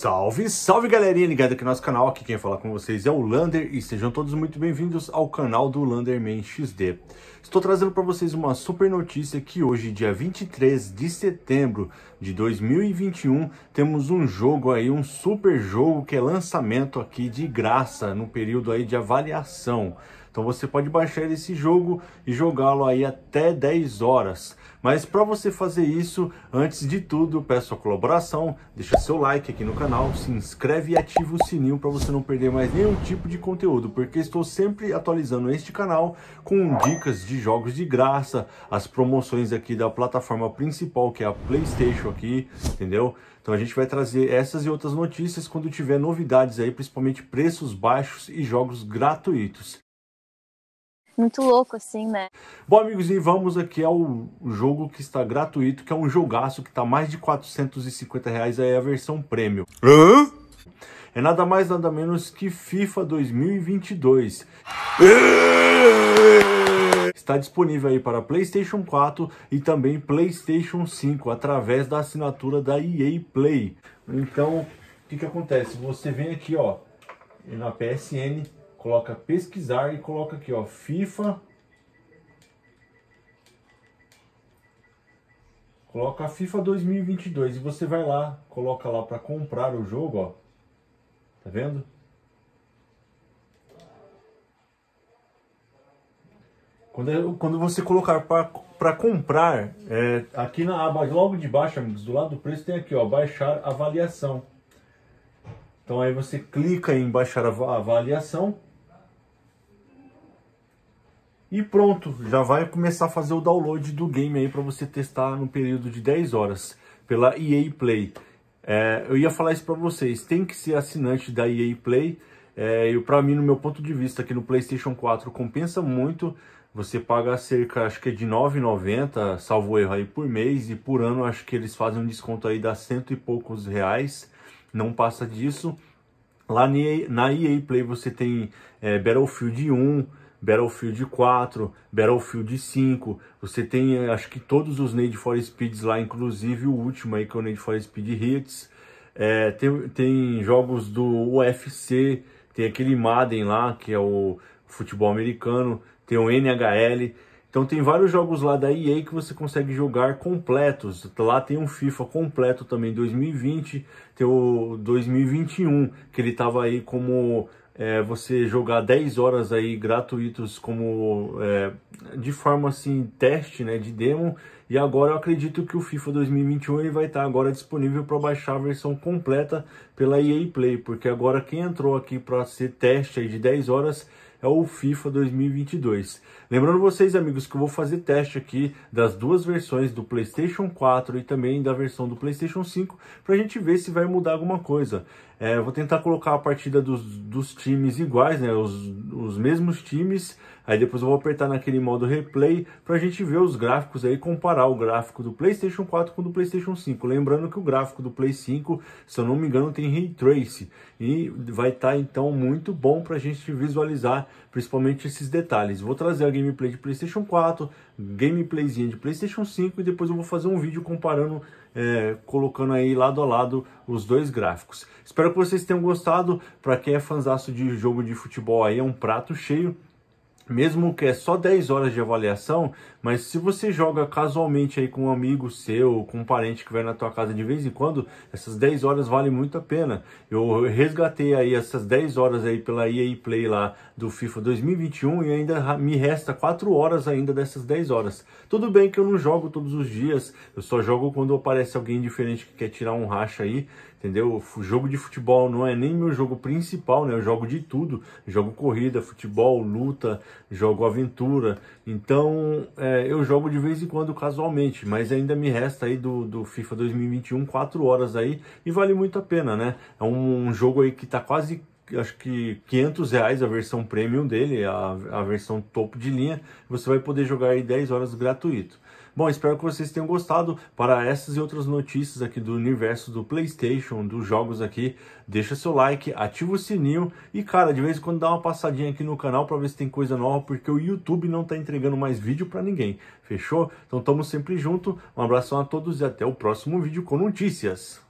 Salve, salve galerinha ligada aqui no nosso canal, aqui quem fala com vocês é o Lander e sejam todos muito bem-vindos ao canal do Landerman XD. Estou trazendo para vocês uma super notícia que hoje, dia 23 de setembro de 2021, temos um jogo aí, um super jogo que é lançamento aqui de graça no período aí de avaliação. Então você pode baixar esse jogo e jogá-lo aí até 10 horas. Mas para você fazer isso, antes de tudo, peço a colaboração, deixa seu like aqui no canal canal, se inscreve e ativa o sininho para você não perder mais nenhum tipo de conteúdo, porque estou sempre atualizando este canal com dicas de jogos de graça, as promoções aqui da plataforma principal, que é a Playstation aqui, entendeu? Então a gente vai trazer essas e outras notícias quando tiver novidades aí, principalmente preços baixos e jogos gratuitos muito louco, assim, né? Bom, amigos, e vamos aqui ao jogo que está gratuito, que é um jogaço que está mais de 450 reais, aí é a versão prêmio. Hã? É nada mais, nada menos que FIFA 2022. É! Está disponível aí para PlayStation 4 e também PlayStation 5 através da assinatura da EA Play. Então, o que, que acontece? Você vem aqui, ó, na PSN, coloca pesquisar e coloca aqui, ó, FIFA. Coloca a FIFA 2022 e você vai lá, coloca lá para comprar o jogo, ó. Tá vendo? Quando, é, quando você colocar para comprar, é, aqui na aba, logo de baixo, amigos, do lado do preço tem aqui, ó, baixar avaliação. Então aí você clica em baixar a avaliação e pronto, já vai começar a fazer o download do game aí para você testar no período de 10 horas pela EA Play. É, eu ia falar isso para vocês, tem que ser assinante da EA Play. É, e para mim, no meu ponto de vista, aqui no PlayStation 4 compensa muito. Você paga cerca, acho que é de 9,90, salvo erro aí, por mês. E por ano, acho que eles fazem um desconto aí de cento e poucos reais. Não passa disso. Lá na EA, na EA Play você tem é, Battlefield 1, Battlefield 4, Battlefield 5, você tem eh, acho que todos os Need for Speeds lá, inclusive o último aí que é o Need for Speed Hits, é, tem, tem jogos do UFC, tem aquele Madden lá, que é o futebol americano, tem o NHL, então tem vários jogos lá da EA que você consegue jogar completos. Lá tem um FIFA completo também 2020, tem o 2021, que ele tava aí como é, você jogar 10 horas aí gratuitos como é, de forma assim teste, né, de demo. E agora eu acredito que o FIFA 2021 ele vai estar tá agora disponível para baixar a versão completa pela EA Play, porque agora quem entrou aqui para ser teste de 10 horas é o FIFA 2022. Lembrando vocês, amigos, que eu vou fazer teste aqui das duas versões do PlayStation 4 e também da versão do PlayStation 5 para a gente ver se vai mudar alguma coisa. É, eu vou tentar colocar a partida dos, dos times iguais, né? Os, os mesmos times. Aí depois eu vou apertar naquele modo replay para a gente ver os gráficos aí, comparar o gráfico do PlayStation 4 com o do PlayStation 5. Lembrando que o gráfico do Play 5, se eu não me engano, tem Ray Trace. E vai estar tá, então muito bom para a gente visualizar principalmente esses detalhes. Vou trazer a gameplay de PlayStation 4, gameplayzinha de PlayStation 5 e depois eu vou fazer um vídeo comparando é, colocando aí lado a lado os dois gráficos. Espero que vocês tenham gostado. Para quem é fanzaço de jogo de futebol aí, é um prato cheio mesmo que é só 10 horas de avaliação, mas se você joga casualmente aí com um amigo seu, com um parente que vai na tua casa de vez em quando, essas 10 horas valem muito a pena. Eu resgatei aí essas 10 horas aí pela EA Play lá do FIFA 2021 e ainda me resta 4 horas ainda dessas 10 horas. Tudo bem que eu não jogo todos os dias, eu só jogo quando aparece alguém diferente que quer tirar um racha aí, entendeu? O jogo de futebol não é nem meu jogo principal, né? Eu jogo de tudo, jogo corrida, futebol, luta, jogo aventura. Então, é, eu jogo de vez em quando casualmente, mas ainda me resta aí do, do FIFA 2021 4 horas aí e vale muito a pena, né? É um, um jogo aí que tá quase acho que 500 reais a versão premium dele, a, a versão topo de linha, você vai poder jogar aí 10 horas gratuito. Bom, espero que vocês tenham gostado. Para essas e outras notícias aqui do universo do PlayStation, dos jogos aqui, deixa seu like, ativa o sininho e, cara, de vez em quando dá uma passadinha aqui no canal para ver se tem coisa nova, porque o YouTube não está entregando mais vídeo para ninguém. Fechou? Então, tamo sempre junto. Um abração a todos e até o próximo vídeo com notícias.